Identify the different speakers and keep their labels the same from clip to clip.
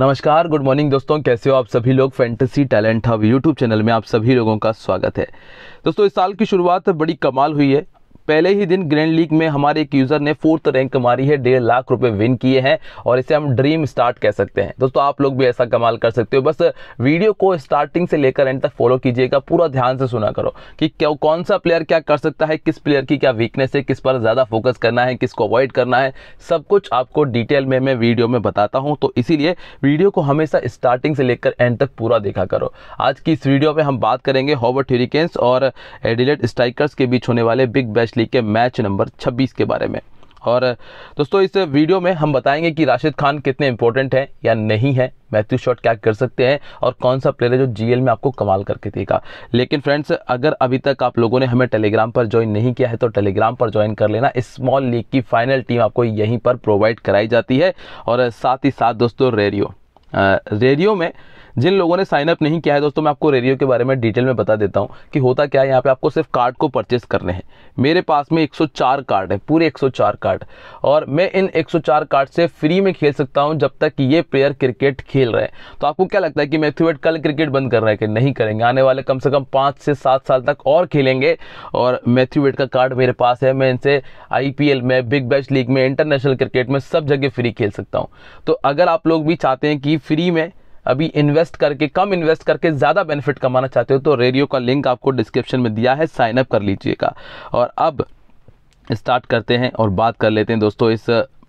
Speaker 1: नमस्कार good morning दोस्तों कैसे हो आप सभी लोग Fantasy Talent Hub YouTube channel में आप सभी लोगों का स्वागत है दोस्तों इस साल की शुरुआत बड़ी कमाल हुई है पहले ही दिन ग्रैंड लीग में हमारे एक यूज़र ने फोर्थ रैंक मारी है डेढ़ लाख रुपए विन किए हैं और इसे हम ड्रीम स्टार्ट कह सकते हैं दोस्तों आप लोग भी ऐसा कमाल कर सकते हो बस वीडियो को स्टार्टिंग से लेकर एंड तक फॉलो कीजिएगा पूरा ध्यान से सुना करो कि क्यों कौन सा प्लेयर क्या कर सकता है किस प्लेयर की क्या वीकनेस है किस पर ज़्यादा फोकस करना है किसको अवॉइड करना है सब कुछ आपको डिटेल में मैं वीडियो में बताता हूँ तो इसीलिए वीडियो को हमेशा स्टार्टिंग से लेकर एंड तक पूरा देखा करो आज की इस वीडियो में हम बात करेंगे हॉबर्ट ह्यूरिकेन्स और एडिलेट स्ट्राइकर्स के बीच होने वाले बिग बैच लीग के मैच नंबर 26 के बारे में और दोस्तों इस वीडियो में हम बताएंगे कि राशिद खान कितने इंपॉर्टेंट हैं या नहीं है मैथ्यू शॉट क्या कर सकते हैं और कौन सा प्लेयर है जो जीएल में आपको कमाल करके देगा लेकिन फ्रेंड्स अगर अभी तक आप लोगों ने हमें टेलीग्राम पर ज्वाइन नहीं किया है तो टेलीग्राम पर ज्वाइन कर लेना स्मॉल लीग की फाइनल टीम आपको यहीं पर प्रोवाइड कराई जाती है और साथ ही साथ दोस्तों रेडियो रेडियो में जिन लोगों ने साइनअप नहीं किया है दोस्तों मैं आपको रेडियो के बारे में डिटेल में बता देता हूँ कि होता क्या है यहाँ पे आपको सिर्फ कार्ड को परचेस करने हैं मेरे पास में 104 कार्ड है पूरे 104 कार्ड और मैं इन 104 कार्ड से फ्री में खेल सकता हूँ जब तक ये प्लेयर क्रिकेट खेल रहे हैं तो आपको क्या लगता है कि मैथ्यूवेट कल क्रिकेट बंद कर रहे हैं कि नहीं करेंगे आने वाले कम से कम पाँच से सात साल तक और खेलेंगे और मैथ्यूवेट का कार्ड मेरे पास है मैं इनसे आई में बिग बैश लीग में इंटरनेशनल क्रिकेट में सब जगह फ्री खेल सकता हूँ तो अगर आप लोग भी चाहते हैं कि फ्री में अभी इन्वेस्ट करके कम इन्वेस्ट करके ज़्यादा बेनिफिट कमाना चाहते हो तो रेडियो का लिंक आपको डिस्क्रिप्शन में दिया है साइनअप कर लीजिएगा और अब स्टार्ट करते हैं और बात कर लेते हैं दोस्तों इस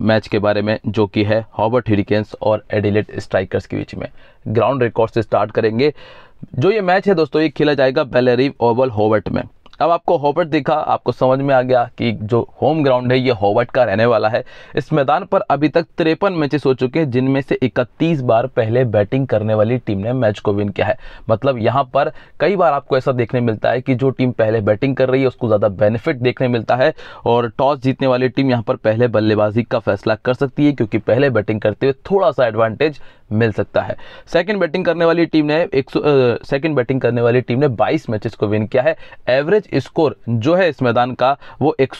Speaker 1: मैच के बारे में जो कि है हॉबर्ट हरिकेन्स और एडिलेट स्ट्राइकर्स के बीच में ग्राउंड रिकॉर्ड से स्टार्ट करेंगे जो ये मैच है दोस्तों ये खेला जाएगा बेलरीव ओवल होवर्ट में अब आपको हॉबर्ट दिखा आपको समझ में आ गया कि जो होम ग्राउंड है ये हॉबर्ट का रहने वाला है इस मैदान पर अभी तक तिरपन मैचेस हो चुके हैं जिनमें से 31 बार पहले बैटिंग करने वाली टीम ने मैच को विन किया है मतलब यहाँ पर कई बार आपको ऐसा देखने मिलता है कि जो टीम पहले बैटिंग कर रही है उसको ज़्यादा बेनिफिट देखने मिलता है और टॉस जीतने वाली टीम यहाँ पर पहले बल्लेबाजी का फैसला कर सकती है क्योंकि पहले बैटिंग करते हुए थोड़ा सा एडवांटेज मिल सकता है सेकंड बैटिंग करने वाली टीम ने एक सेकंड बैटिंग करने वाली टीम ने 22 मैचेस को विन किया है एवरेज स्कोर जो है इस मैदान का वो एक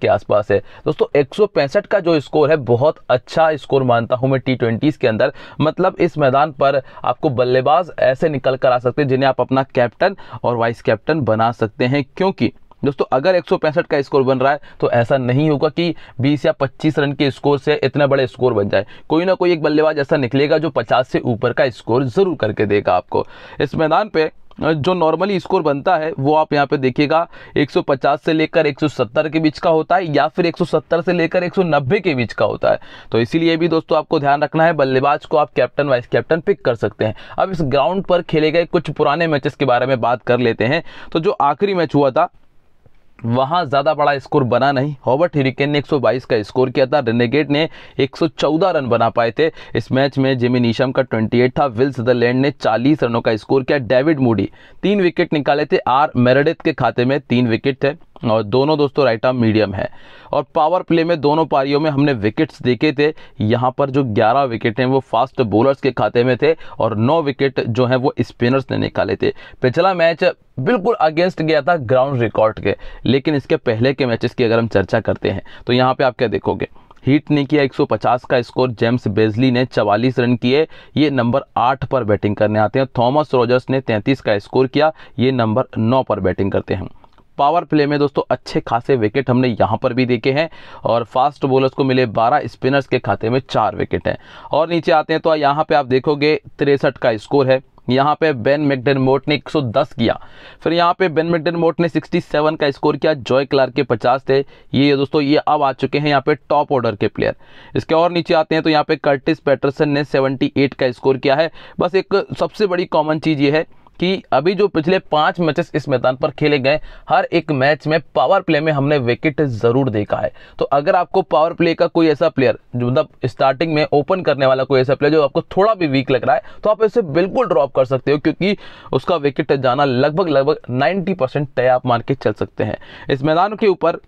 Speaker 1: के आसपास है दोस्तों एक का जो स्कोर है बहुत अच्छा स्कोर मानता हूँ मैं टी के अंदर मतलब इस मैदान पर आपको बल्लेबाज ऐसे निकल कर आ सकते हैं जिन्हें आप अपना कैप्टन और वाइस कैप्टन बना सकते हैं क्योंकि दोस्तों अगर एक का स्कोर बन रहा है तो ऐसा नहीं होगा कि 20 या 25 रन के स्कोर से इतने बड़े स्कोर बन जाए कोई ना कोई एक बल्लेबाज ऐसा निकलेगा जो 50 से ऊपर का स्कोर ज़रूर करके देगा आपको इस मैदान पे जो नॉर्मली स्कोर बनता है वो आप यहाँ पे देखिएगा 150 से लेकर 170 के बीच का होता है या फिर 170 से लेकर 190 के बीच का होता है तो इसीलिए भी दोस्तों आपको ध्यान रखना है बल्लेबाज को आप कैप्टन वाइस कैप्टन पिक कर सकते हैं अब इस ग्राउंड पर खेले गए कुछ पुराने मैचेस के बारे में बात कर लेते हैं तो जो आखिरी मैच हुआ था वहां ज्यादा बड़ा स्कोर बना नहीं हॉबर्ट हिरिकेन ने 122 का स्कोर किया था रेनेगेट ने 114 रन बना पाए थे इस मैच में जिमी नीशम का 28 था विल सदरलैंड ने 40 रनों का स्कोर किया डेविड मूडी तीन विकेट निकाले थे आर मेरेडिथ के खाते में तीन विकेट थे और दोनों दोस्तों राइट आर्म मीडियम है और पावर प्ले में दोनों पारियों में हमने विकेट्स देखे थे यहाँ पर जो 11 विकेट हैं वो फास्ट बॉलर्स के खाते में थे और 9 विकेट जो हैं वो स्पिनर्स ने निकाले थे पिछला मैच बिल्कुल अगेंस्ट गया था ग्राउंड रिकॉर्ड के लेकिन इसके पहले के मैचेस की अगर हम चर्चा करते हैं तो यहाँ पर आप क्या देखोगे हीट ने किया 150 का स्कोर जेम्स बेजली ने 44 रन किए ये नंबर आठ पर बैटिंग करने आते हैं थॉमस रॉजर्स ने 33 का स्कोर किया ये नंबर नौ पर बैटिंग करते हैं पावर प्ले में दोस्तों अच्छे खासे विकेट हमने यहाँ पर भी देखे हैं और फास्ट बॉलर्स को मिले 12 स्पिनर्स के खाते में चार विकेट हैं और नीचे आते हैं तो यहाँ पे आप देखोगे तिरसठ का स्कोर है यहाँ पे बेन मैकडन मोट ने 110 किया फिर यहाँ पे बेन मैकडन मोट ने 67 का स्कोर किया जॉय क्लार्क के 50 थे ये दोस्तों ये अब आ चुके हैं यहाँ पे टॉप ऑर्डर के प्लेयर इसके और नीचे आते हैं तो यहाँ पे कर्टिस पैटरसन ने 78 का स्कोर किया है बस एक सबसे बड़ी कॉमन चीज़ ये है कि अभी जो पिछले पांच मैचेस इस मैदान पर खेले गए हर एक मैच में पावर प्ले में हमने विकेट ज़रूर देखा है तो अगर आपको पावर प्ले का कोई ऐसा प्लेयर जो मतलब स्टार्टिंग में ओपन करने वाला कोई ऐसा प्लेयर जो आपको थोड़ा भी वीक लग रहा है तो आप इसे बिल्कुल ड्रॉप कर सकते हो क्योंकि उसका विकेट जाना लगभग लगभग नाइन्टी परसेंट तय आप मान के चल सकते हैं इस मैदान के ऊपर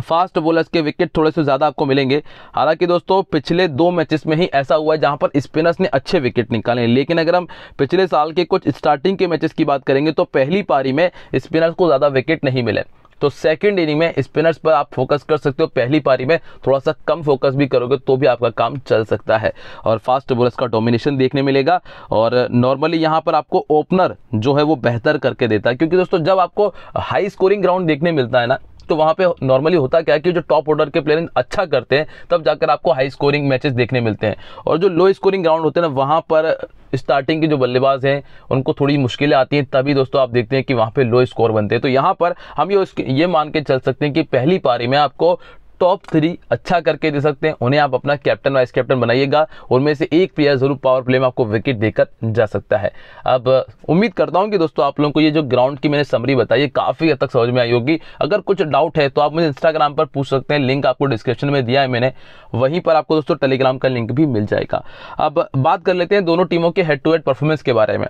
Speaker 1: फास्ट बॉलर्स के विकेट थोड़े से ज़्यादा आपको मिलेंगे हालांकि दोस्तों पिछले दो मैचेस में ही ऐसा हुआ है जहां पर स्पिनर्स ने अच्छे विकेट निकाले लेकिन अगर हम पिछले साल के कुछ स्टार्टिंग के मैचेस की बात करेंगे तो पहली पारी में स्पिनर्स को ज़्यादा विकेट नहीं मिले तो सेकंड इनिंग में स्पिनर्स पर आप फोकस कर सकते हो पहली पारी में थोड़ा सा कम फोकस भी करोगे तो भी आपका काम चल सकता है और फास्ट बॉलर्स का डोमिनेशन देखने मिलेगा और नॉर्मली यहाँ पर आपको ओपनर जो है वो बेहतर करके देता है क्योंकि दोस्तों जब आपको हाई स्कोरिंग ग्राउंड देखने मिलता है ना तो वहाँ पे नॉर्मली होता क्या है कि जो टॉप ऑर्डर के प्लेयर अच्छा करते हैं तब जाकर आपको हाई स्कोरिंग मैचेस देखने मिलते हैं और जो लो स्कोरिंग ग्राउंड होते हैं ना वहाँ पर स्टार्टिंग के जो बल्लेबाज हैं उनको थोड़ी मुश्किलें आती हैं तभी दोस्तों आप देखते हैं कि वहाँ पे लो स्कोर बनते हैं तो यहाँ पर हम ये ये मान के चल सकते हैं कि पहली पारी में आपको टॉप थ्री अच्छा करके दे सकते हैं उन्हें आप अपना कैप्टन वाइस कैप्टन बनाइएगा उनमें से एक प्लेयर जरूर पावर प्ले में आपको विकेट देकर जा सकता है अब उम्मीद करता हूँ कि दोस्तों आप लोगों को ये जो ग्राउंड की मैंने समरी बताई है काफ़ी हद तक समझ में आई होगी अगर कुछ डाउट है तो आप मुझे इंस्टाग्राम पर पूछ सकते हैं लिंक आपको डिस्क्रिप्शन में दिया है मैंने वहीं पर आपको दोस्तों टेलीग्राम का लिंक भी मिल जाएगा अब बात कर लेते हैं दोनों टीमों के हेड टू हेड परफॉर्मेंस के बारे में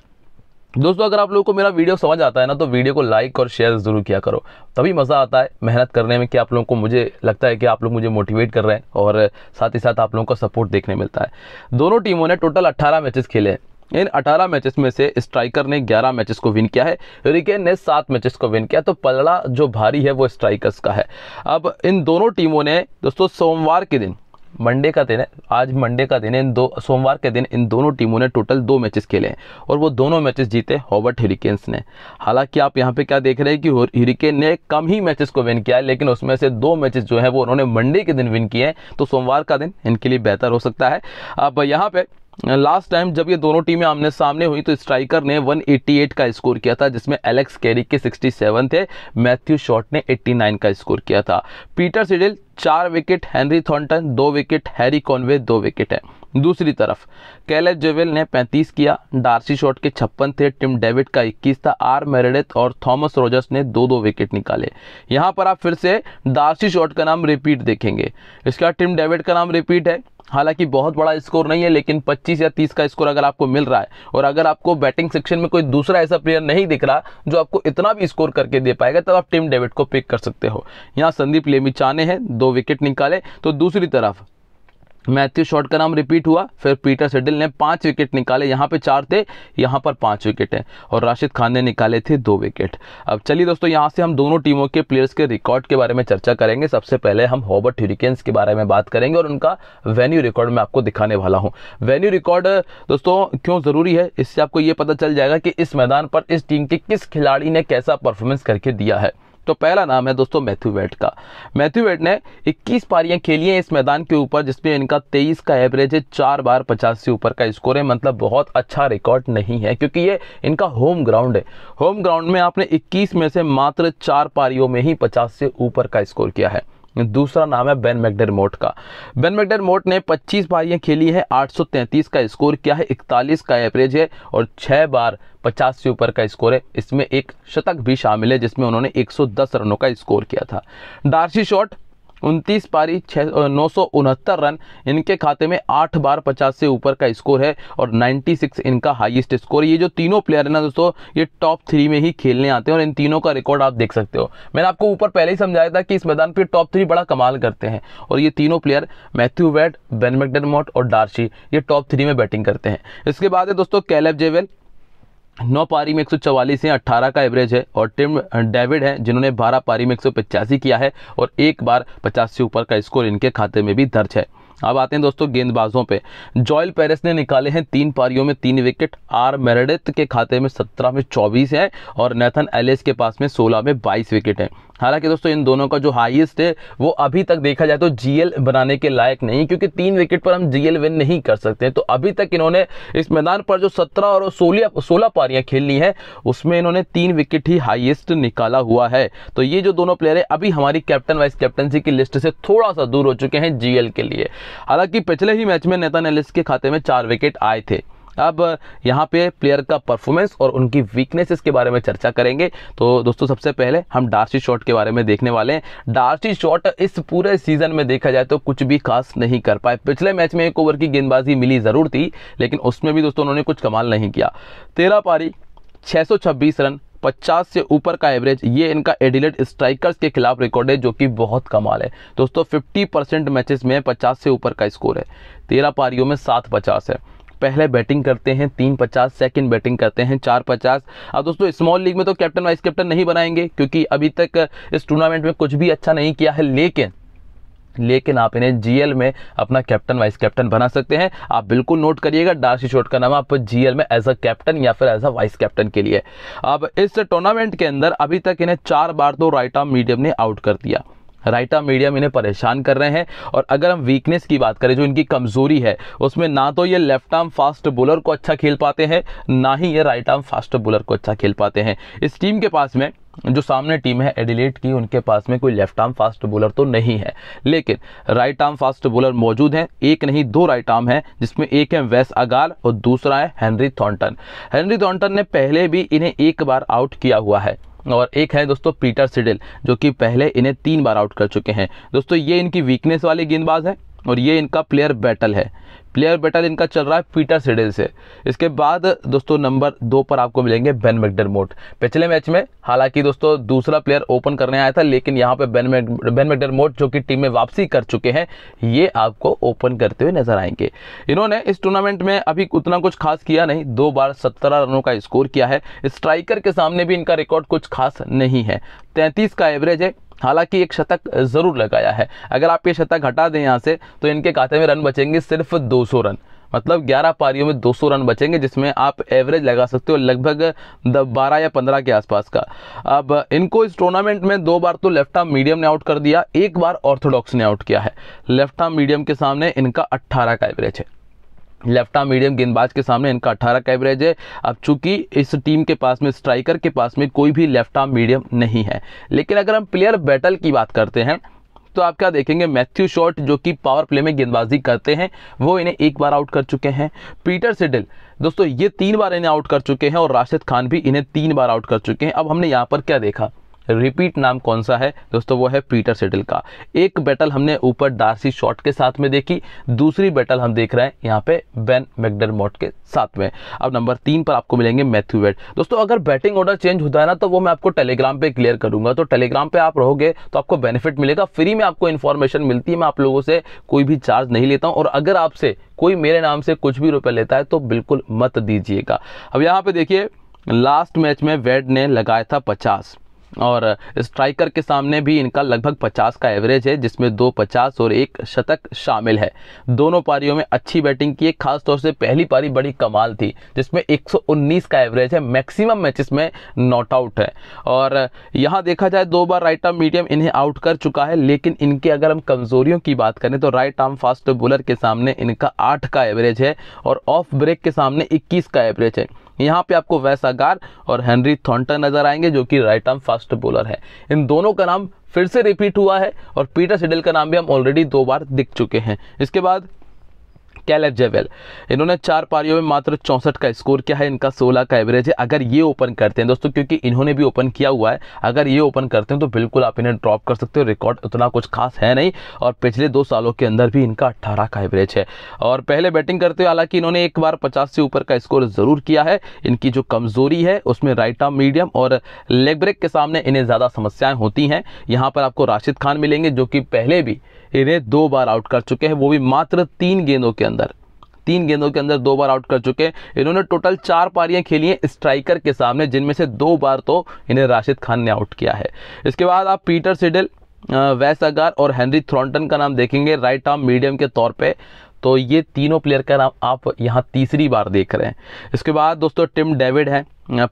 Speaker 1: दोस्तों अगर आप लोगों को मेरा वीडियो समझ आता है ना तो वीडियो को लाइक और शेयर ज़रूर किया करो तभी मज़ा आता है मेहनत करने में कि आप लोगों को मुझे लगता है कि आप लोग मुझे मोटिवेट कर रहे हैं और साथ ही साथ आप लोगों का सपोर्ट देखने मिलता है दोनों टीमों ने टोटल अट्ठारह मैचेस खेले हैं इन 18 मैचेस में से स्ट्राइकर ने 11 मैचेस को विन किया है रिकेन ने सात मैचेस को विन किया तो पलड़ा जो भारी है वो स्ट्राइकर्स का है अब इन दोनों टीमों ने दोस्तों सोमवार के दिन मंडे का दिन है आज मंडे का दिन है इन दो सोमवार के दिन इन दोनों टीमों ने टोटल दो मैचेस खेले हैं और वो दोनों मैचेस जीते हॉबर्ट हिरिकेन्स ने हालांकि आप यहाँ पे क्या देख रहे हैं कि हरिकेन ने कम ही मैचेस को विन किया है लेकिन उसमें से दो मैचेस जो है वो उन्होंने मंडे के दिन विन किए हैं तो सोमवार का दिन इनके लिए बेहतर हो सकता है अब यहाँ पर लास्ट टाइम जब ये दोनों टीमें आमने सामने हुई तो स्ट्राइकर ने 188 का स्कोर किया था जिसमें एलेक्स कैरी के 67 थे मैथ्यू शॉट ने 89 का स्कोर किया था पीटर सिडिल चार विकेट हेनरी थॉन्टन दो विकेट हैरी कॉनवे दो विकेट है दूसरी तरफ कैले जेवेल ने 35 किया डार्सी शॉट के छप्पन थे टिम डेविड का 21 था आर मेरेडेथ और थॉमस रोजर्स ने दो दो विकेट निकाले यहाँ पर आप फिर से डार्सी शॉट का नाम रिपीट देखेंगे इसका टिम डेविड का नाम रिपीट है हालांकि बहुत बड़ा स्कोर नहीं है लेकिन 25 या 30 का स्कोर अगर आपको मिल रहा है और अगर आपको बैटिंग सेक्शन में कोई दूसरा ऐसा प्लेयर नहीं दिख रहा जो आपको इतना भी स्कोर करके दे पाएगा तब आप टीम डेविड को पिक कर सकते हो यहाँ संदीप लेमी चाने हैं दो विकेट निकाले तो दूसरी तरफ मैथ्यू शॉर्ट का नाम रिपीट हुआ फिर पीटर सेडल ने पांच विकेट निकाले यहाँ पे चार थे यहाँ पर पांच विकेट हैं और राशिद खान ने निकाले थे दो विकेट अब चलिए दोस्तों यहाँ से हम दोनों टीमों के प्लेयर्स के रिकॉर्ड के बारे में चर्चा करेंगे सबसे पहले हम हॉबर्ट ह्यूरिकेन्स के बारे में बात करेंगे और उनका वेन्यू रिकॉर्ड मैं आपको दिखाने वाला हूँ वेन्यू रिकॉर्ड दोस्तों क्यों ज़रूरी है इससे आपको ये पता चल जाएगा कि इस मैदान पर इस टीम के किस खिलाड़ी ने कैसा परफॉर्मेंस करके दिया है तो पहला नाम है दोस्तों मैथ्यू वेट का मैथ्यू वेट ने 21 पारियां खेली हैं इस मैदान के ऊपर जिसमें इनका 23 का एवरेज है चार बार 50 से ऊपर का स्कोर है मतलब बहुत अच्छा रिकॉर्ड नहीं है क्योंकि ये इनका होम ग्राउंड है होम ग्राउंड में आपने 21 में से मात्र चार पारियों में ही 50 से ऊपर का स्कोर किया है दूसरा नाम है बेन मैकडरमोट का बेन मैकडरमोट ने 25 बारियां खेली है 833 का स्कोर क्या है 41 का एवरेज है और 6 बार 50 से ऊपर का स्कोर है इसमें एक शतक भी शामिल है जिसमें उन्होंने 110 रनों का स्कोर किया था डार्सी शॉट उनतीस पारी छः रन इनके खाते में आठ बार पचास से ऊपर का स्कोर है और 96 इनका हाईएस्ट स्कोर ये जो तीनों प्लेयर है ना दोस्तों ये टॉप थ्री में ही खेलने आते हैं और इन तीनों का रिकॉर्ड आप देख सकते हो मैंने आपको ऊपर पहले ही समझाया था कि इस मैदान पर टॉप थ्री बड़ा कमाल करते हैं और ये तीनों प्लेयर मैथ्यू वैट बेन और डार्शी ये टॉप थ्री में बैटिंग करते हैं इसके बाद है दोस्तों कैलब जेवेल नौ पारी में एक चवालीस है अट्ठारह का एवरेज है और टिम डेविड है जिन्होंने बारह पारी में एक किया है और एक बार पचास से ऊपर का स्कोर इनके खाते में भी दर्ज है अब आते हैं दोस्तों गेंदबाजों पे जॉयल पेरिस ने निकाले हैं तीन पारियों में तीन विकेट आर मेरेडिथ के खाते में 17 में 24 है और नेथन एलिस के पास में 16 में 22 विकेट हैं हालांकि दोस्तों इन दोनों का जो हाईएस्ट है वो अभी तक देखा जाए तो जीएल बनाने के लायक नहीं क्योंकि तीन विकेट पर हम जीएल विन नहीं कर सकते तो अभी तक इन्होंने इस मैदान पर जो सत्रह और सोलह सोलह पारियां खेलनी है उसमें इन्होंने तीन विकेट ही हाइएस्ट निकाला हुआ है तो ये जो दोनों प्लेयर है अभी हमारी कैप्टन वाइस कैप्टनसी की लिस्ट से थोड़ा सा दूर हो चुके हैं जीएल के लिए हालांकि पिछले ही मैच में नेता नेलिस के खाते में चार विकेट आए थे अब यहाँ पे प्लेयर का परफॉर्मेंस और उनकी वीकनेसेस के बारे में चर्चा करेंगे तो दोस्तों सबसे पहले हम डार्सी शॉट के बारे में देखने वाले हैं डार्सी शॉट इस पूरे सीजन में देखा जाए तो कुछ भी खास नहीं कर पाए पिछले मैच में एक ओवर की गेंदबाजी मिली ज़रूर थी लेकिन उसमें भी दोस्तों उन्होंने कुछ कमाल नहीं किया तेरह पारी छः रन 50 से ऊपर का एवरेज ये इनका एडिलेट स्ट्राइकर्स के खिलाफ रिकॉर्ड है जो कि बहुत कमाल है दोस्तों 50 परसेंट मैचेस में 50 से ऊपर का स्कोर है तेरह पारियों में सात पचास है पहले बैटिंग करते हैं तीन पचास सेकेंड बैटिंग करते हैं चार पचास अब दोस्तों स्मॉल लीग में तो कैप्टन वाइस कैप्टन नहीं बनाएंगे क्योंकि अभी तक इस टूर्नामेंट में कुछ भी अच्छा नहीं किया है लेकिन लेकिन आप इन्हें जीएल में अपना कैप्टन वाइस कैप्टन बना सकते हैं आप बिल्कुल नोट करिएगा डार्सी शोट का नाम आप जीएल में एज अ कैप्टन या फिर एज अ वाइस कैप्टन के लिए अब इस टूर्नामेंट के अंदर अभी तक इन्हें चार बार तो राइट आर्म मीडियम ने आउट कर दिया राइटा मीडियम इन्हें परेशान कर रहे हैं और अगर हम वीकनेस की बात करें जो इनकी कमज़ोरी है उसमें ना तो ये लेफ्ट आर्म फास्ट बॉलर को अच्छा खेल पाते हैं ना ही ये राइट आर्म फास्ट बॉलर को अच्छा खेल पाते हैं इस टीम के पास में जो सामने टीम है एडिलेट की उनके पास में कोई लेफ्ट आर्म फास्ट बॉलर तो नहीं है लेकिन राइट आर्म फास्ट बॉलर मौजूद हैं एक नहीं दो राइट आर्म हैं जिसमें एक है वेस अगार और दूसरा है हेनरी थॉन्टन हेनरी थॉन्टन ने पहले भी इन्हें एक बार आउट किया हुआ है और एक है दोस्तों पीटर सिडिल जो कि पहले इन्हें तीन बार आउट कर चुके हैं दोस्तों ये इनकी वीकनेस वाली गेंदबाज है और ये इनका प्लेयर बैटल है प्लेयर बैटल इनका चल रहा है पीटर सिडेल से इसके बाद दोस्तों नंबर दो पर आपको मिलेंगे बेन मैकडर पिछले मैच में हालांकि दोस्तों दूसरा प्लेयर ओपन करने आया था लेकिन यहाँ पे बेन बेन जो कि टीम में वापसी कर चुके हैं ये आपको ओपन करते हुए नजर आएंगे इन्होंने इस टूर्नामेंट में अभी उतना कुछ खास किया नहीं दो बार सत्रह रनों का स्कोर किया है स्ट्राइकर के सामने भी इनका रिकॉर्ड कुछ खास नहीं है तैंतीस का एवरेज है हालांकि एक शतक ज़रूर लगाया है अगर आप ये शतक हटा दें यहाँ से तो इनके खाते में रन बचेंगे सिर्फ 200 रन मतलब 11 पारियों में 200 रन बचेंगे जिसमें आप एवरेज लगा सकते हो लगभग 12 या 15 के आसपास का अब इनको इस टूर्नामेंट में दो बार तो लेफ्ट आर्म मीडियम ने आउट कर दिया एक बार ऑर्थोडॉक्स ने आउट किया है लेफ्ट आर्म मीडियम के सामने इनका अट्ठारह का एवरेज है लेफ्ट आर्म मीडियम गेंदबाज के सामने इनका अट्ठारह का एवरेज है अब चूंकि इस टीम के पास में स्ट्राइकर के पास में कोई भी लेफ्ट आर्म मीडियम नहीं है लेकिन अगर हम प्लेयर बैटल की बात करते हैं तो आप क्या देखेंगे मैथ्यू शॉर्ट जो कि पावर प्ले में गेंदबाजी करते हैं वो इन्हें एक बार आउट कर चुके हैं पीटर सिडिल दोस्तों ये तीन बार इन्हें आउट कर चुके हैं और राशिद खान भी इन्हें तीन बार आउट कर चुके हैं अब हमने यहाँ पर क्या देखा रिपीट नाम कौन सा है दोस्तों वो है पीटर सेटल का एक बैटल हमने ऊपर डार्सी शॉट के साथ में देखी दूसरी बैटल हम देख रहे हैं यहाँ पे बेन मैकडरमोट के साथ में अब नंबर तीन पर आपको मिलेंगे मैथ्यू वेट दोस्तों अगर बैटिंग ऑर्डर चेंज होता है ना तो वो मैं आपको टेलीग्राम पे क्लियर करूंगा तो टेलीग्राम पे आप रहोगे तो आपको बेनिफिट मिलेगा फ्री में आपको इन्फॉर्मेशन मिलती है मैं आप लोगों से कोई भी चार्ज नहीं लेता हूँ और अगर आपसे कोई मेरे नाम से कुछ भी रुपये लेता है तो बिल्कुल मत दीजिएगा अब यहाँ पे देखिए लास्ट मैच में वेड ने लगाया था पचास और स्ट्राइकर के सामने भी इनका लगभग 50 का एवरेज है जिसमें दो 50 और एक शतक शामिल है दोनों पारियों में अच्छी बैटिंग की है खासतौर से पहली पारी बड़ी कमाल थी जिसमें 119 का एवरेज है मैक्सिमम मैचेस में नॉट आउट है और यहाँ देखा जाए दो बार राइट आर्म मीडियम इन्हें आउट कर चुका है लेकिन इनके अगर हम कमज़ोरियों की बात करें तो राइट आर्म फास्ट बॉलर के सामने इनका आठ का एवरेज है और ऑफ ब्रेक के सामने इक्कीस का एवरेज है यहाँ पे आपको वैसा गार और हेनरी थॉन्टन नजर आएंगे जो कि राइट आर्म फास्ट बॉलर है इन दोनों का नाम फिर से रिपीट हुआ है और पीटर सिडल का नाम भी हम ऑलरेडी दो बार दिख चुके हैं इसके बाद कैलेट जेवेल इन्होंने चार पारियों में मात्र चौंसठ का स्कोर किया है इनका सोलह का एवरेज है अगर ये ओपन करते हैं दोस्तों क्योंकि इन्होंने भी ओपन किया हुआ है अगर ये ओपन करते हैं तो बिल्कुल आप इन्हें ड्रॉप कर सकते हो रिकॉर्ड उतना कुछ खास है नहीं और पिछले दो सालों के अंदर भी इनका अट्ठारह का एवरेज है और पहले बैटिंग करते हुए हालांकि इन्होंने एक बार पचास से ऊपर का स्कोर ज़रूर किया है इनकी जो कमज़ोरी है उसमें राइट आर्म मीडियम और लेग ब्रेक के सामने इन्हें ज़्यादा समस्याएं होती हैं यहाँ पर आपको राशिद खान मिलेंगे जो कि पहले भी इन्हें दो बार आउट कर चुके हैं वो भी मात्र तीन गेंदों के अंदर तीन गेंदों के अंदर दो बार आउट कर चुके हैं इन्होंने टोटल चार पारियां खेली हैं स्ट्राइकर के सामने जिनमें से दो बार तो इन्हें राशिद खान ने आउट किया है इसके बाद आप पीटर सिडल वैस अगार और हेनरी थ्रॉन्टन का नाम देखेंगे राइट आर्म मीडियम के तौर पे तो ये तीनों प्लेयर का नाम आप यहाँ तीसरी बार देख रहे हैं इसके बाद दोस्तों टिम डेविड हैं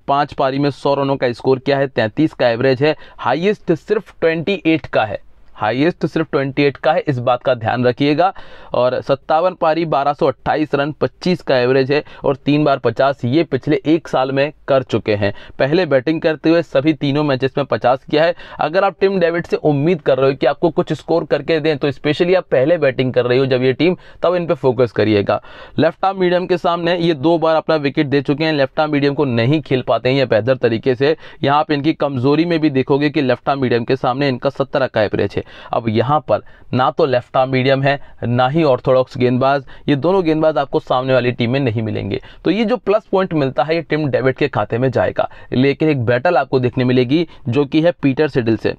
Speaker 1: पाँच पारी में सौ रनों का स्कोर किया है तैंतीस का एवरेज है हाइएस्ट सिर्फ ट्वेंटी का है हाईएस्ट सिर्फ 28 का है इस बात का ध्यान रखिएगा और सत्तावन पारी 1228 रन 25 का एवरेज है और तीन बार 50 ये पिछले एक साल में कर चुके हैं पहले बैटिंग करते हुए सभी तीनों मैचेस में 50 किया है अगर आप टीम डेविड से उम्मीद कर रहे हो कि आपको कुछ स्कोर करके दें तो स्पेशली आप पहले बैटिंग कर रही हो जब ये टीम तब इन पर फोकस करिएगा लेफ्ट आर्म मीडियम के सामने ये दो बार अपना विकेट दे चुके हैं लेफ्ट आर्म मीडियम को नहीं खेल पाते हैं ये बेहतर तरीके से यहाँ आप इनकी कमजोरी में भी देखोगे कि लेफ्ट आर्म मीडियम के सामने इनका सत्रह का एवरेज है अब यहाँ पर ना तो लेफ्ट आर्म मीडियम है ना ही ऑर्थोडॉक्स गेंदबाज ये दोनों गेंदबाज आपको सामने वाली टीम में नहीं मिलेंगे तो ये जो प्लस पॉइंट मिलता है ये टिम डेविड के खाते में जाएगा लेकिन एक बैटल आपको देखने मिलेगी जो कि है पीटर सिडिल से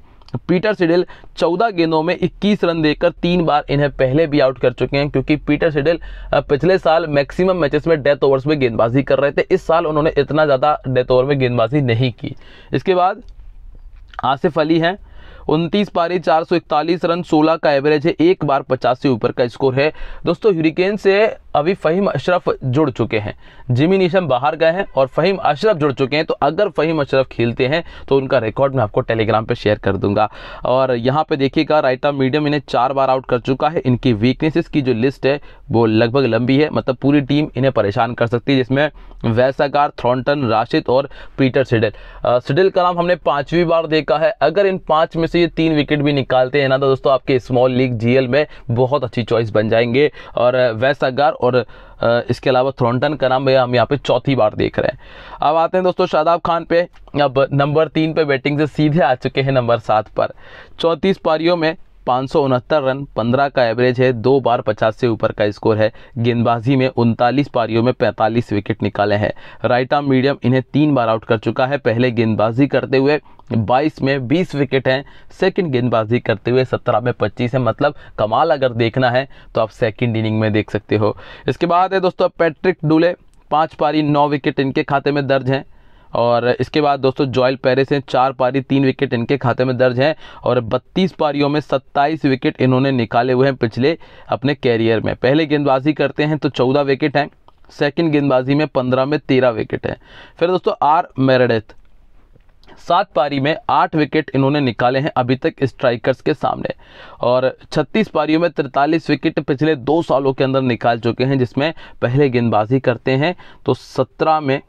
Speaker 1: पीटर सिडिल 14 गेंदों में 21 रन देकर तीन बार इन्हें पहले भी आउट कर चुके हैं क्योंकि पीटर सिडिल पिछले साल मैक्सिमम मैचेस में डेथ ओवर्स में गेंदबाजी कर रहे थे इस साल उन्होंने इतना ज़्यादा डेथ ओवर में गेंदबाजी नहीं की इसके बाद आसिफ अली हैं उनतीस पारी चार रन 16 का एवरेज है एक बार पचास से ऊपर का स्कोर है दोस्तों ह्यूरिकेन से अभी फ़हीम अशरफ जुड़ चुके हैं जिमी निशम बाहर गए हैं और फ़हीम अशरफ जुड़ चुके हैं तो अगर फ़हीम अशरफ खेलते हैं तो उनका रिकॉर्ड मैं आपको टेलीग्राम पर शेयर कर दूंगा और यहाँ पर देखिएगा राइट ऑफ मीडियम इन्हें चार बार आउट कर चुका है इनकी वीकनेसेस की जो लिस्ट है वो लगभग लंबी है मतलब पूरी टीम इन्हें परेशान कर सकती है जिसमें वैसागार थ्रॉन्टन राशिद और पीटर सिडल सिडल का नाम हमने पाँचवीं बार देखा है अगर इन पाँच में से ये तीन विकेट भी निकालते हैं ना तो दोस्तों आपके स्मॉल लीग जीएल में बहुत अच्छी चॉइस बन जाएंगे और वैसागार और इसके अलावा थ्रोनटन का नाम हम यहाँ पे चौथी बार देख रहे हैं अब आते हैं दोस्तों शादाब खान पे अब नंबर तीन पे बैटिंग से सीधे आ चुके हैं नंबर सात पर चौंतीस पारियों में पाँच रन 15 का एवरेज है दो बार 50 से ऊपर का स्कोर है गेंदबाजी में उनतालीस पारियों में 45 विकेट निकाले हैं राइट आर्म मीडियम इन्हें तीन बार आउट कर चुका है पहले गेंदबाजी करते हुए 22 में 20 विकेट हैं सेकंड गेंदबाजी करते हुए 17 में 25 है मतलब कमाल अगर देखना है तो आप सेकंड इनिंग में देख सकते हो इसके बाद है दोस्तों पैट्रिक डूले पाँच पारी नौ विकेट इनके खाते में दर्ज हैं और इसके बाद दोस्तों जॉयल पेरिस हैं चार पारी तीन विकेट इनके खाते में दर्ज हैं और 32 पारियों में 27 विकेट इन्होंने निकाले हुए हैं पिछले अपने कैरियर में पहले गेंदबाजी करते हैं तो 14 विकेट हैं सेकंड गेंदबाजी में 15 में 13 विकेट हैं फिर दोस्तों आर मेरेडेथ सात पारी में आठ विकेट इन्होंने निकाले हैं अभी तक स्ट्राइकर्स के सामने और 36 पारियों में 43 विकेट पिछले दो सालों के अंदर निकाल चुके हैं जिसमें पहले गेंदबाजी करते हैं तो 17 में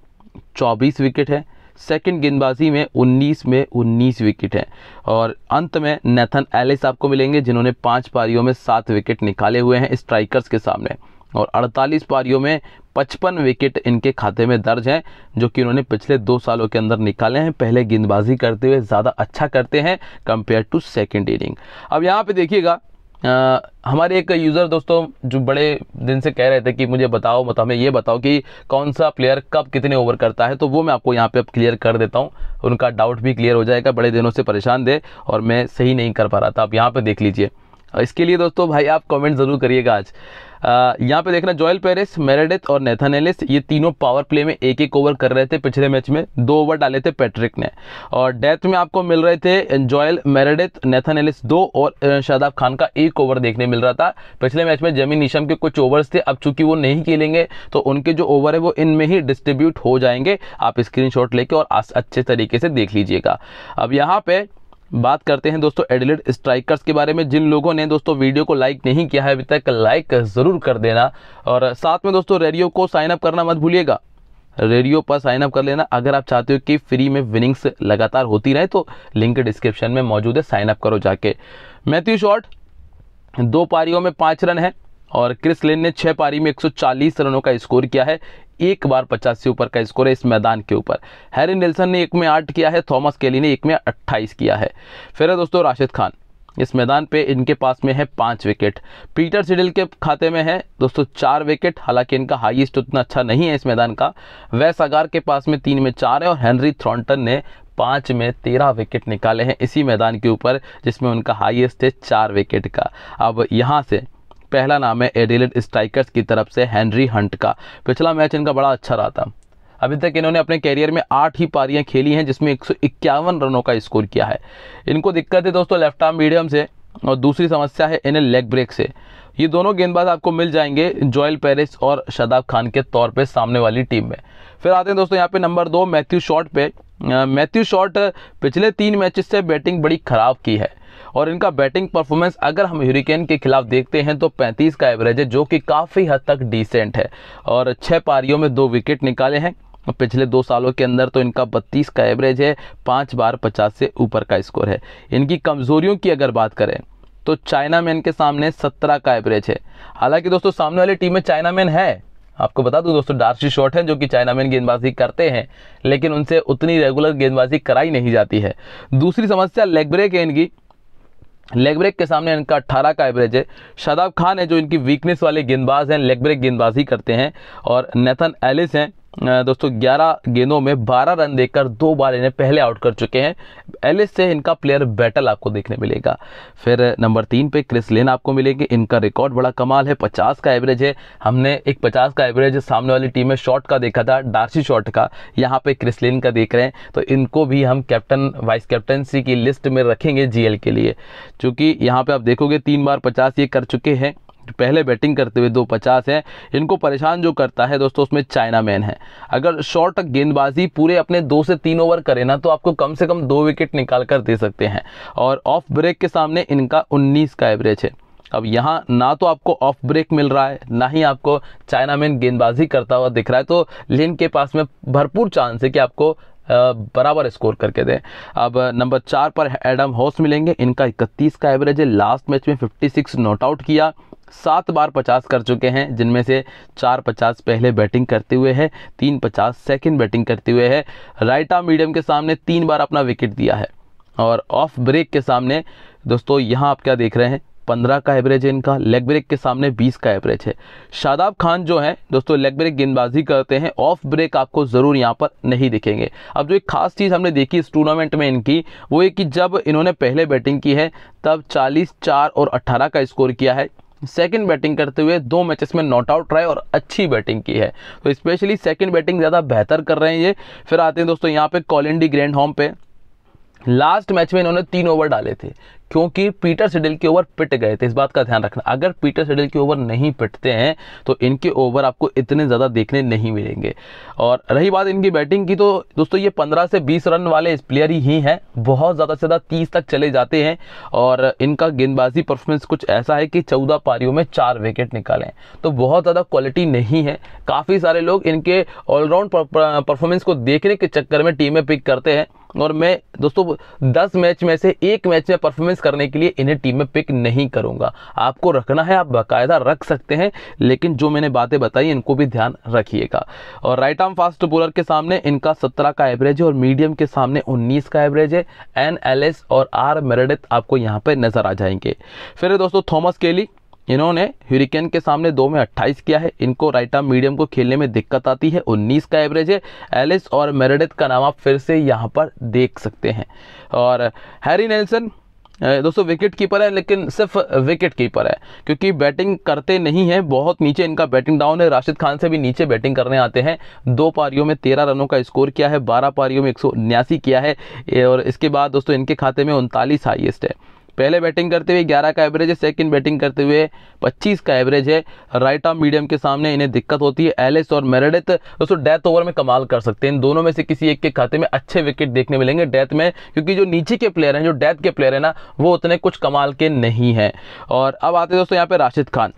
Speaker 1: 24 विकेट है सेकंड गेंदबाजी में 19 में 19 विकेट है और अंत में नेथन एलिस आपको मिलेंगे जिन्होंने पांच पारियों में सात विकेट निकाले हुए हैं स्ट्राइकर्स के सामने और 48 पारियों में 55 विकेट इनके खाते में दर्ज हैं जो कि इन्होंने पिछले दो सालों के अंदर निकाले हैं पहले गेंदबाजी करते हुए ज़्यादा अच्छा करते हैं कंपेयर टू सेकेंड इनिंग अब यहाँ पे देखिएगा आ, हमारे एक यूज़र दोस्तों जो बड़े दिन से कह रहे थे कि मुझे बताओ मतलब हमें ये बताओ कि कौन सा प्लेयर कब कितने ओवर करता है तो वो मैं आपको यहाँ पे अब क्लियर कर देता हूँ उनका डाउट भी क्लियर हो जाएगा बड़े दिनों से परेशान थे और मैं सही नहीं कर पा रहा था आप यहाँ पर देख लीजिए इसके लिए दोस्तों भाई आप कॉमेंट ज़रूर करिएगा आज यहाँ पे देखना जॉयल पेरिस मेरेडिथ और नेथन एलिस ये तीनों पावर प्ले में एक एक ओवर कर रहे थे पिछले मैच में दो ओवर डाले थे पैट्रिक ने और डेथ में आपको मिल रहे थे जॉयल मेरेडिथ नेथन एलिस दो और शादाब खान का एक ओवर देखने मिल रहा था पिछले मैच में जमीन निशम के कुछ ओवर्स थे अब चूंकि वो नहीं खेलेंगे तो उनके जो ओवर है वो इनमें ही डिस्ट्रीब्यूट हो जाएंगे आप स्क्रीन लेके और अच्छे तरीके से देख लीजिएगा अब यहाँ पे बात करते हैं दोस्तों एडिलेड स्ट्राइकर्स के बारे में जिन लोगों ने दोस्तों वीडियो को लाइक नहीं किया है अभी तक लाइक ज़रूर कर देना और साथ में दोस्तों रेडियो को साइन अप करना मत भूलिएगा रेडियो पर साइन अप कर लेना अगर आप चाहते हो कि फ्री में विनिंग्स लगातार होती रहे तो लिंक डिस्क्रिप्शन में मौजूद है साइन अप करो जाके मैथ्यू शॉर्ट दो पारियों में पाँच रन है और क्रिस लेन ने छः पारी में 140 रनों का स्कोर किया है एक बार पचास से ऊपर का स्कोर है इस मैदान के ऊपर हैरी नेल्सन ने एक में आठ किया है थॉमस केली ने एक में अट्ठाईस किया है फिर है दोस्तों राशिद खान इस मैदान पे इनके पास में है पाँच विकेट पीटर सिडिल के खाते में है दोस्तों चार विकेट हालांकि इनका हाईएस्ट उतना अच्छा नहीं है इस मैदान का वैस अगार के पास में तीन में चार है और हेनरी थ्रॉन्टन ने पाँच में तेरह विकेट निकाले हैं इसी मैदान के ऊपर जिसमें उनका हाईएस्ट है चार विकेट का अब यहाँ से पहला नाम है एडिलेड स्ट्राइकर्स की तरफ से हैंनरी हंट का पिछला मैच इनका बड़ा अच्छा रहा था अभी तक इन्होंने अपने कैरियर में आठ ही पारियां खेली हैं जिसमें एक रनों का स्कोर किया है इनको दिक्कत है दोस्तों लेफ्ट आर्म मीडियम से और दूसरी समस्या है इन्हें लेग ब्रेक से ये दोनों गेंदबाज आपको मिल जाएंगे जॉयल पेरिस और शदाब खान के तौर पे सामने वाली टीम में फिर आते हैं दोस्तों यहाँ पे नंबर दो मैथ्यू शॉट पे मैथ्यू शॉट पिछले तीन मैचेस से बैटिंग बड़ी ख़राब की है और इनका बैटिंग परफॉर्मेंस अगर हम ह्यूरिकेन के खिलाफ देखते हैं तो 35 का एवरेज है जो कि काफ़ी हद तक डिसेंट है और छः पारियों में दो विकेट निकाले हैं पिछले दो सालों के अंदर तो इनका 32 का एवरेज है पाँच बार 50 से ऊपर का स्कोर है इनकी कमज़ोरियों की अगर बात करें तो चाइना मैन के सामने 17 का एवरेज है हालांकि दोस्तों सामने वाली टीम में चाइना मैन है आपको बता दूं दोस्तों डार्सी शॉट हैं जो कि चाइना मैन गेंदबाजी करते हैं लेकिन उनसे उतनी रेगुलर गेंदबाजी कराई नहीं जाती है दूसरी समस्या लेग ब्रेक है इनकी लेग ब्रेक के सामने इनका अट्ठारह का एवरेज है शादाब खान है जो इनकी वीकनेस वाले गेंदबाज हैं लेग ब्रेक गेंदबाजी करते हैं और नेथन एलिस हैं दोस्तों 11 गेंदों में 12 रन देकर दो बार इन्हें पहले आउट कर चुके हैं एलिस से इनका प्लेयर बैटल आपको देखने मिलेगा फिर नंबर तीन पे क्रिस लेन आपको मिलेंगे इनका रिकॉर्ड बड़ा कमाल है 50 का एवरेज है हमने एक 50 का एवरेज सामने वाली टीम में शॉट का देखा था डार्सी शॉट का यहाँ पे क्रिस लेन का देख रहे हैं तो इनको भी हम कैप्टन वाइस कैप्टनसी की लिस्ट में रखेंगे जी के लिए चूँकि यहाँ पर आप देखोगे तीन बार पचास ये कर चुके हैं पहले बैटिंग करते हुए दो पचास हैं इनको परेशान जो करता है दोस्तों उसमें चाइना मैन है अगर शॉर्ट गेंदबाजी पूरे अपने दो से तीन ओवर करे ना तो आपको कम से कम दो विकेट निकाल कर दे सकते हैं और ऑफ ब्रेक के सामने इनका उन्नीस का एवरेज है अब यहाँ ना तो आपको ऑफ ब्रेक मिल रहा है ना ही आपको चाइना मैन गेंदबाजी करता हुआ दिख रहा है तो लिन के पास में भरपूर चांस है कि आपको बराबर स्कोर करके दें अब नंबर चार पर एडम हॉस मिलेंगे इनका इकतीस का एवरेज है लास्ट मैच में 56 नॉट आउट किया सात बार पचास कर चुके हैं जिनमें से चार पचास पहले बैटिंग करते हुए है तीन पचास सेकेंड बैटिंग करते हुए है राइट आर्म मीडियम के सामने तीन बार अपना विकेट दिया है और ऑफ ब्रेक के सामने दोस्तों यहाँ आप क्या देख रहे हैं पंद्रह का एवरेज है इनका लेग ब्रेक के सामने बीस का एवरेज है शादाब खान जो है दोस्तों लेग ब्रेक गेंदबाजी करते हैं ऑफ ब्रेक आपको ज़रूर यहाँ पर नहीं दिखेंगे अब जो एक खास चीज़ हमने देखी इस टूर्नामेंट में इनकी वो ये कि जब इन्होंने पहले बैटिंग की है तब चालीस चार और अट्ठारह का स्कोर किया है सेकंड बैटिंग करते हुए दो मैचेस में नॉट आउट रहे और अच्छी बैटिंग की है तो स्पेशली सेकंड बैटिंग ज़्यादा बेहतर कर रहे हैं ये फिर आते हैं दोस्तों यहाँ पे कॉलिंडी ग्रैंड होम पे लास्ट मैच में इन्होंने तीन ओवर डाले थे क्योंकि पीटर सिडिल के ओवर पिट गए थे इस बात का ध्यान रखना अगर पीटर सिडिल के ओवर नहीं पिटते हैं तो इनके ओवर आपको इतने ज़्यादा देखने नहीं मिलेंगे और रही बात इनकी बैटिंग की तो दोस्तों ये पंद्रह से बीस रन वाले प्लेयर ही हैं बहुत ज़्यादा से ज़्यादा तीस तक चले जाते हैं और इनका गेंदबाजी परफॉर्मेंस कुछ ऐसा है कि चौदह पारियों में चार विकेट निकालें तो बहुत ज़्यादा क्वालिटी नहीं है काफ़ी सारे लोग इनके ऑलराउंड परफॉर्मेंस को देखने के चक्कर में टीमें पिक करते हैं और मैं दोस्तों दस मैच में से एक मैच में परफॉर्मेंस करने के लिए इन्हें टीम में पिक नहीं करूंगा आपको रखना है आप बाकायदा रख सकते हैं लेकिन जो मैंने बातें बताई इनको भी ध्यान रखिएगा और राइट आर्म फास्ट बॉलर के सामने इनका सत्रह का एवरेज है और मीडियम के सामने उन्नीस का एवरेज है एन एल और आर मेरेडित आपको यहाँ पर नज़र आ जाएंगे फिर दोस्तों थॉमस केली इन्होंने ह्यूरिकेन के सामने दो में 28 किया है इनको राइट आर्म मीडियम को खेलने में दिक्कत आती है 19 का एवरेज है एलिस और मेरेडित का नाम आप फिर से यहाँ पर देख सकते हैं और हैरी नेल्सन दोस्तों विकेट कीपर है लेकिन सिर्फ विकेट कीपर है क्योंकि बैटिंग करते नहीं है बहुत नीचे इनका बैटिंग डाउन है राशिद खान से भी नीचे बैटिंग करने आते हैं दो पारियों में तेरह रनों का स्कोर किया है बारह पारियों में एक किया है और इसके बाद दोस्तों इनके खाते में उनतालीस हाइएस्ट है पहले बैटिंग करते हुए 11 का एवरेज है सेकंड बैटिंग करते हुए 25 का एवरेज है राइट आर्म मीडियम के सामने इन्हें दिक्कत होती है एलिस और मेरेडिथ दोस्तों डेथ ओवर में कमाल कर सकते हैं इन दोनों में से किसी एक के खाते में अच्छे विकेट देखने मिलेंगे डेथ में क्योंकि जो नीचे के प्लेयर हैं जो डेथ के प्लेयर हैं ना वो उतने कुछ कमाल के नहीं हैं और अब आते दोस्तों यहाँ पर राशिद खान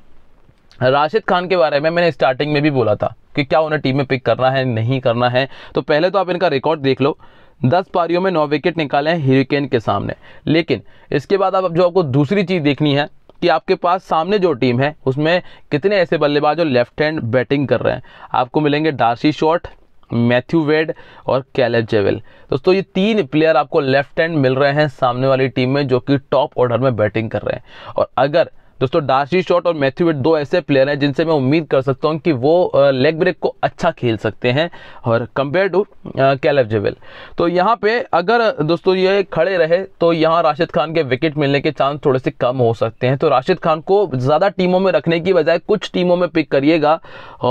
Speaker 1: राशिद खान के बारे में मैंने स्टार्टिंग में भी बोला था कि क्या उन्हें टीम में पिक करना है नहीं करना है तो पहले तो आप इनका रिकॉर्ड देख लो दस पारियों में नौ विकेट निकाले हैं हिरिकेन के सामने लेकिन इसके बाद अब जो आपको दूसरी चीज़ देखनी है कि आपके पास सामने जो टीम है उसमें कितने ऐसे बल्लेबाज जो लेफ्ट हैंड बैटिंग कर रहे हैं आपको मिलेंगे डार्सी शॉट मैथ्यू वेड और कैलेब जेवेल दोस्तों ये तीन प्लेयर आपको लेफ्ट हैंड मिल रहे हैं सामने वाली टीम में जो कि टॉप ऑर्डर में बैटिंग कर रहे हैं और अगर दोस्तों डार्सी शॉट और मैथ्यू वेट दो ऐसे प्लेयर हैं जिनसे मैं उम्मीद कर सकता हूं कि वो लेग ब्रेक को अच्छा खेल सकते हैं और कंपेयर टू कैलफ जेवेल तो यहाँ पे अगर दोस्तों ये खड़े रहे तो यहाँ राशिद खान के विकेट मिलने के चांस थोड़े से कम हो सकते हैं तो राशिद खान को ज़्यादा टीमों में रखने की बजाय कुछ टीमों में पिक करिएगा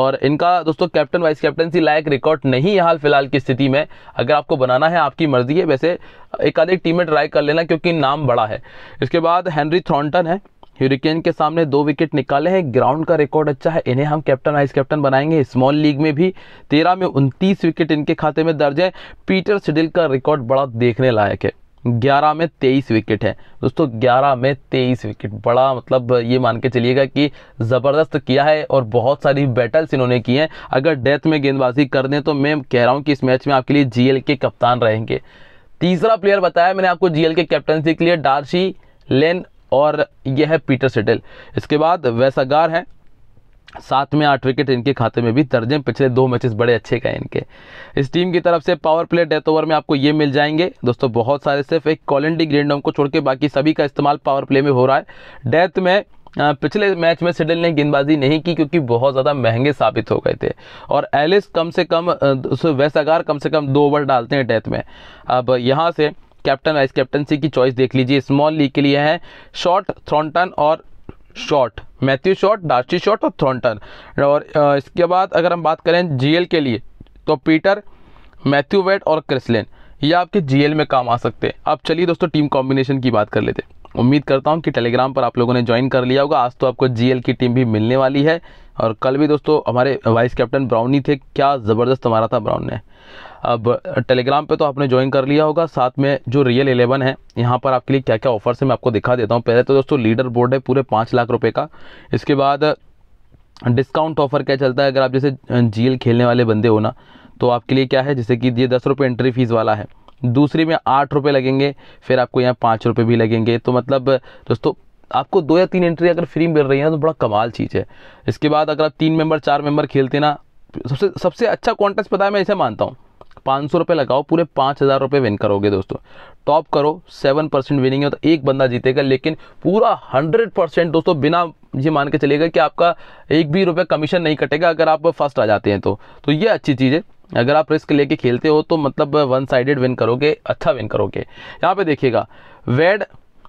Speaker 1: और इनका दोस्तों कैप्टन वाइस कैप्टनसी लायक रिकॉर्ड नहीं है हाल फिलहाल की स्थिति में अगर आपको बनाना है आपकी मर्जी है वैसे एक आधे टीम में ट्राई कर लेना क्योंकि नाम बड़ा है इसके बाद हैंनरी थ्रॉन्टन है ह्यूरिकेन के सामने दो विकेट निकाले हैं ग्राउंड का रिकॉर्ड अच्छा है इन्हें हम कैप्टन वाइस कैप्टन बनाएंगे स्मॉल लीग में भी तेरह में उनतीस विकेट इनके खाते में दर्ज है पीटर सिडिल का रिकॉर्ड बड़ा देखने लायक है ग्यारह में तेईस विकेट है दोस्तों ग्यारह में तेईस विकेट बड़ा मतलब ये मान के चलिएगा कि ज़बरदस्त किया है और बहुत सारी बैटल्स इन्होंने की हैं अगर डेथ में गेंदबाजी कर दें तो मैं कह रहा हूँ कि इस मैच में आपके लिए जीएल के कप्तान रहेंगे तीसरा प्लेयर बताया मैंने आपको जीएल के कैप्टनसी के लिए डार्शी लेन और यह है पीटर सिटल इसके बाद वैसागार हैं सात में आठ विकेट इनके खाते में भी दर्ज हैं पिछले दो मैचेस बड़े अच्छे गए इनके इस टीम की तरफ से पावर प्ले डेथ ओवर में आपको ये मिल जाएंगे दोस्तों बहुत सारे सिर्फ एक कॉलेंडी ग्रेंडम को छोड़ के बाकी सभी का इस्तेमाल पावर प्ले में हो रहा है डेथ में पिछले मैच में सिडल ने गेंदबाजी नहीं की क्योंकि बहुत ज़्यादा महंगे साबित हो गए थे और एलिस कम से कम वैसागार कम से कम दो ओवर डालते हैं डेथ में अब यहाँ से कैप्टन वाइस कैप्टनसी की चॉइस देख लीजिए स्मॉल लीग के लिए है शॉर्ट थ्रॉन्टन और short Matthew Short D'Arcy Short और थ्रॉन्टन और इसके बाद अगर हम बात करें जीएल के लिए तो पीटर मैथ्यू वेट और क्रिसलिन ये आपके जीएल में काम आ सकते हैं अब चलिए दोस्तों टीम कॉम्बिनेशन की बात कर लेते हैं उम्मीद करता हूँ कि टेलीग्राम पर आप लोगों ने ज्वाइन कर लिया होगा आज तो आपको जीएल की टीम भी मिलने वाली है और कल भी दोस्तों हमारे वाइस कैप्टन ब्राउनी थे क्या ज़बरदस्त हमारा था ब्राउन ने अब टेलीग्राम पे तो आपने ज्वाइन कर लिया होगा साथ में जो रियल एलेवन है यहाँ पर आपके लिए क्या क्या ऑफर्स है मैं आपको दिखा देता हूँ पहले तो दोस्तों लीडर बोर्ड है पूरे पाँच लाख रुपये का इसके बाद डिस्काउंट ऑफर क्या चलता है अगर आप जैसे जीएल खेलने वाले बंदे हो ना तो आपके लिए क्या है जैसे कि ये दस रुपये एंट्री फीस वाला है दूसरी में आठ रुपये लगेंगे फिर आपको यहाँ पाँच रुपये भी लगेंगे तो मतलब दोस्तों आपको दो या तीन एंट्री अगर फ्री मिल रही है तो बड़ा कमाल चीज़ है इसके बाद अगर आप तीन मेंबर चार मेंबर खेलते ना सबसे सबसे अच्छा कॉन्टेस्ट पता है मैं इसे मानता हूँ पाँच सौ रुपये लगाओ पूरे पाँच हज़ार रुपये विन करोगे दोस्तों टॉप करो सेवन परसेंट विनिंग है तो एक बंदा जीतेगा लेकिन पूरा हंड्रेड परसेंट दोस्तों बिना ये मान के चलेगा कि आपका एक भी रुपये कमीशन नहीं कटेगा अगर आप फर्स्ट आ जाते हैं तो, तो ये अच्छी चीज़ है अगर आप रिस्क लेके खेलते हो तो मतलब वन साइडेड विन करोगे अच्छा विन करोगे यहाँ पर देखिएगा वेड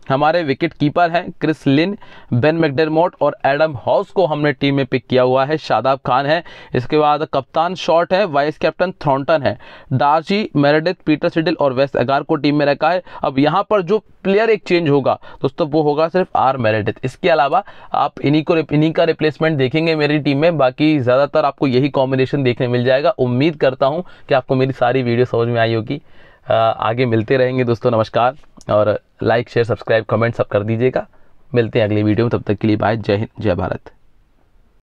Speaker 1: हमारे विकेट कीपर हैं क्रिस लिन बेन मैकडरमोट और एडम हाउस को हमने टीम में पिक किया हुआ है शादाब खान है इसके बाद कप्तान शॉट है वाइस कैप्टन थ्रॉन्टन है डार्जी मेरेडिथ पीटर सिडिल और वेस्ट अगार को टीम में रखा है अब यहाँ पर जो प्लेयर एक चेंज होगा दोस्तों वो होगा सिर्फ आर मेरेडिथ इसके अलावा आप इन्हीं को इन्हीं का रिप्लेसमेंट देखेंगे मेरी टीम में बाकी ज़्यादातर आपको यही कॉम्बिनेशन देखने मिल जाएगा उम्मीद करता हूँ कि आपको मेरी सारी वीडियो समझ में आई होगी आगे मिलते रहेंगे दोस्तों नमस्कार और लाइक शेयर सब्सक्राइब कमेंट सब कर दीजिएगा मिलते हैं अगले वीडियो में तब तक के लिए बाय जय हिंद जय भारत